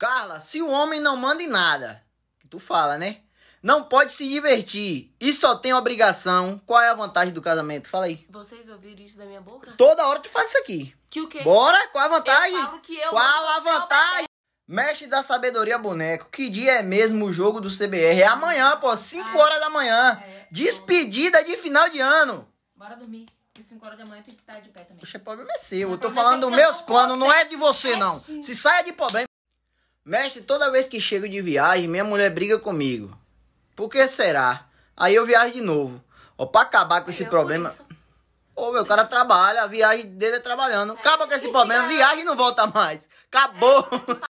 Carla, se o homem não manda em nada, tu fala, né? Não pode se divertir e só tem obrigação. Qual é a vantagem do casamento? Fala aí. Vocês ouviram isso da minha boca? Toda hora tu faz isso aqui. Que o quê? Bora? Qual a vantagem? Eu falo que eu Qual a vantagem? Mestre da Sabedoria Boneco, que dia é mesmo o jogo do CBR? É amanhã, pô, 5 ah, horas da manhã. É, Despedida de final de ano. Bora dormir. Que 5 horas da manhã tem que estar de pé também. Poxa, o problema é seu. Eu tô é falando dos meus planos, não é de você, é não. Se saia de problema. Mestre, toda vez que chego de viagem, minha mulher briga comigo. Por que será? Aí eu viajo de novo. Ó, pra acabar com esse problema. Ô, meu, o cara trabalha, a viagem dele é trabalhando. É, Acaba com esse problema, viagem não volta mais. Acabou. É.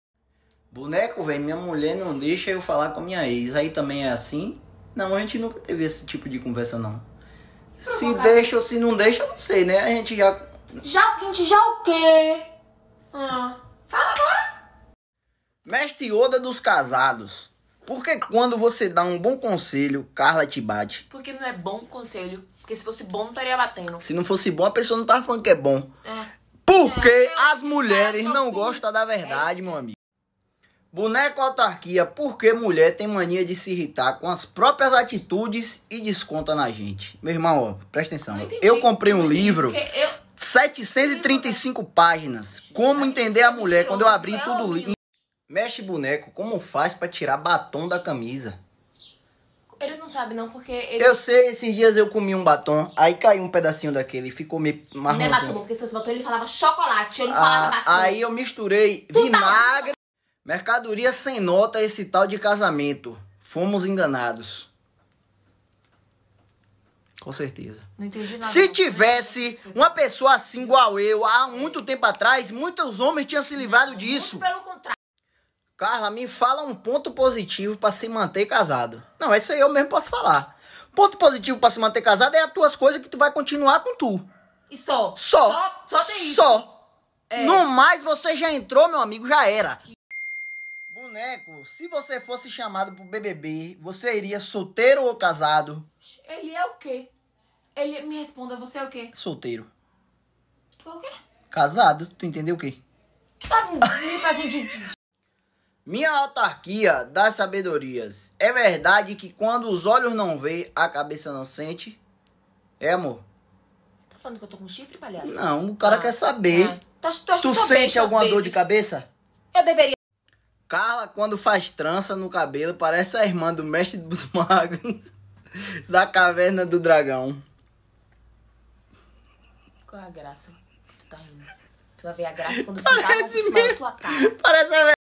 Boneco, velho, minha mulher não deixa eu falar com a minha ex. Aí também é assim? Não, a gente nunca teve esse tipo de conversa, não. Se deixa ou se não deixa, eu não sei, né? A gente já. Já, a gente já o quê? Ah. Fala agora! Mestre Oda dos casados. Porque quando você dá um bom conselho, Carla te bate. Porque não é bom conselho. Porque se fosse bom, não estaria batendo. Se não fosse bom, a pessoa não estaria falando que é bom. É. Porque é, as mulheres não assim. gostam da verdade, é. meu amigo. Boneco autarquia, porque mulher tem mania de se irritar com as próprias atitudes e desconta na gente. Meu irmão, ó, presta atenção. Eu, eu comprei um livro, eu... 735 páginas. Como entender a mulher quando eu abri tudo Mexe boneco, como faz para tirar batom da camisa? Ele não sabe não, porque ele... Eu sei, esses dias eu comi um batom, aí caiu um pedacinho daquele, ficou meio marronzinho. Não é batom, porque se fosse batom ele falava chocolate, ele ah, falava batom. Aí eu misturei tu tá vinagre, tá... mercadoria sem nota, esse tal de casamento. Fomos enganados. Com certeza. Não entendi nada. Se tivesse uma pessoa assim igual eu há muito tempo atrás, muitos homens tinham se livrado disso. Muito pelo Carla, me fala um ponto positivo para se manter casado. Não, isso aí eu mesmo posso falar. Ponto positivo para se manter casado é as tuas coisas que tu vai continuar com tu. E só. Só. Só, só tem isso. Só. É. No mais, você já entrou, meu amigo, já era. Que... Boneco, se você fosse chamado pro BBB, você iria solteiro ou casado? Ele é o quê? Ele me responda, você é o quê? Solteiro. Tu é o quê? Casado, tu entendeu o quê? Tá me fazendo de... Minha autarquia das sabedorias. É verdade que quando os olhos não veem, a cabeça não sente? É, amor? Tá falando que eu tô com chifre, palhaço? Não, o cara ah, quer saber. Ah. Tá, tu, tu sente alguma dor de cabeça? Eu deveria. Carla, quando faz trança no cabelo, parece a irmã do mestre dos magos da caverna do dragão. Qual é a graça? Tu tá rindo. Tu vai ver a graça quando parece se a tua cara. Parece a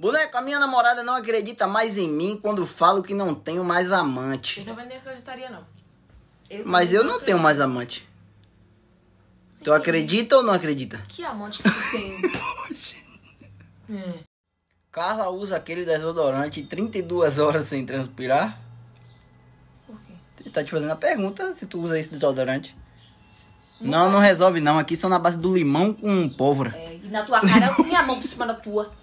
Moleque, a minha namorada não acredita mais em mim quando falo que não tenho mais amante. Eu também nem acreditaria, não. Eu Mas eu não acredito. tenho mais amante. Tu então, acredita ou não acredita? Que amante que tu tem? Poxa. É. Carla usa aquele desodorante 32 horas sem transpirar? Por quê? Ele tá te fazendo a pergunta se tu usa esse desodorante. Não, não, tá. não resolve não. Aqui são na base do limão com pólvora. É, e na tua cara eu tenho a mão por cima da tua.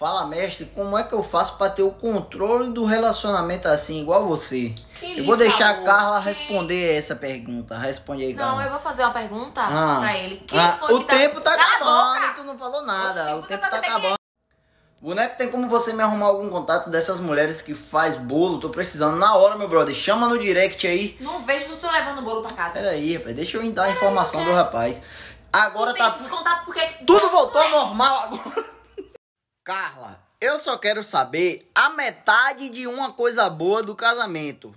Fala, mestre, como é que eu faço para ter o controle do relacionamento assim, igual você? eu vou deixar a Carla responder essa pergunta. Responde aí, Carla. Não, eu vou fazer uma pergunta ah. pra ele. Quem ah, foi o que tá- tempo tá, tá acabando e tu não falou nada. o tá tempo tá acabando. Que... Boneco, tem como você me arrumar algum contato dessas mulheres que faz bolo? Tô precisando na hora, meu brother. Chama no direct aí. Não vejo tu tô levando bolo pra casa. Peraí, rapaz. Deixa eu dar a informação do rapaz. Agora tu tá. Esses porque... Tudo voltou ao normal agora. Carla, eu só quero saber a metade de uma coisa boa do casamento.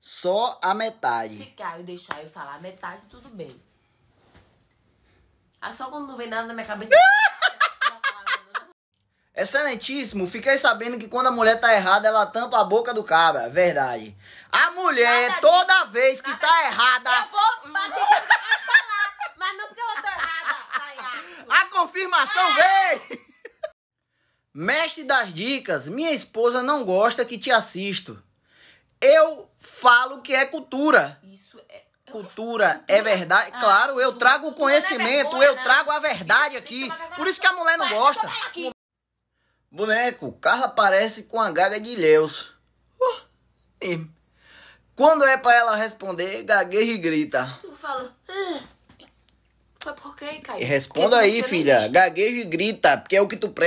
Só a metade. Se Caio deixar eu falar a metade, tudo bem. Ah, só quando não vem nada na minha cabeça. Excelentíssimo, fiquei sabendo que quando a mulher tá errada, ela tampa a boca do cabra. Verdade. A mulher, nada toda disso, vez que tá disso. errada. Eu vou bater falar, mas não porque eu tô errada. Vai, a confirmação é. veio! Mestre das dicas, minha esposa não gosta que te assisto. Eu falo que é cultura. Isso é cultura ah, é verdade. Ah, claro, eu trago o é conhecimento, vergonha, eu trago a verdade aqui. Por isso que a mulher não gosta. Boneco, Carla parece com a gaga de Ilhéus. Uh, Quando é para ela responder, gagueja e grita. Tu fala. Ah, foi por quê, Caio? Responda aí, filha. Gagueja e grita, porque é o que tu presta.